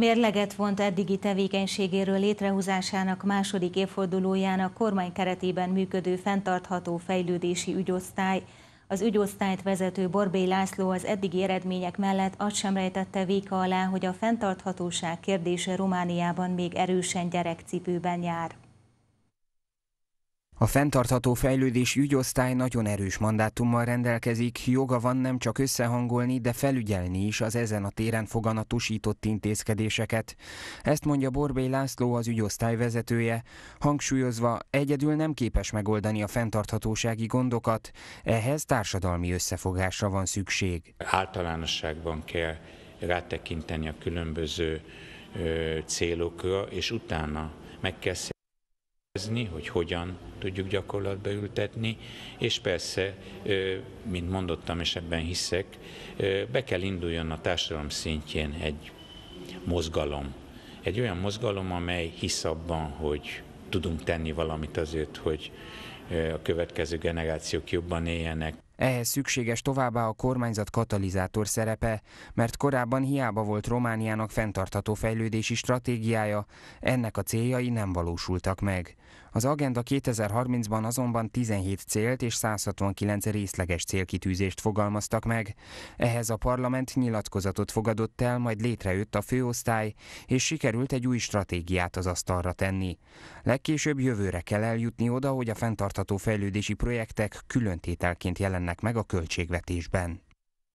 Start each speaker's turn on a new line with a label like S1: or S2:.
S1: Mérleget vont eddigi tevékenységéről létrehozásának második a kormány keretében működő fenntartható fejlődési ügyosztály. Az ügyosztályt vezető Borbély László az eddigi eredmények mellett azt sem rejtette véka alá, hogy a fenntarthatóság kérdése Romániában még erősen gyerekcipőben jár.
S2: A fenntartható fejlődés ügyosztály nagyon erős mandátummal rendelkezik, joga van nem csak összehangolni, de felügyelni is az ezen a téren foganatosított intézkedéseket. Ezt mondja Borbély László, az ügyosztály vezetője, hangsúlyozva egyedül nem képes megoldani a fenntarthatósági gondokat, ehhez társadalmi összefogásra van szükség.
S3: Általánosságban kell rátekinteni a különböző célokra, és utána meg kell hogy hogyan tudjuk gyakorlatba ültetni, és persze, mint mondottam, és ebben hiszek, be kell induljon a társadalom szintjén egy mozgalom. Egy olyan mozgalom, amely hisz abban, hogy tudunk tenni valamit azért, hogy a következő generációk jobban éljenek.
S2: Ehhez szükséges továbbá a kormányzat katalizátor szerepe, mert korábban hiába volt Romániának fenntartható fejlődési stratégiája, ennek a céljai nem valósultak meg. Az Agenda 2030-ban azonban 17 célt és 169 részleges célkitűzést fogalmaztak meg. Ehhez a parlament nyilatkozatot fogadott el, majd létrejött a főosztály, és sikerült egy új stratégiát az asztalra tenni. Legkésőbb jövőre kell eljutni oda, hogy a fenntartható fejlődési projektek különtételként jelennek jelennek meg a költségvetésben.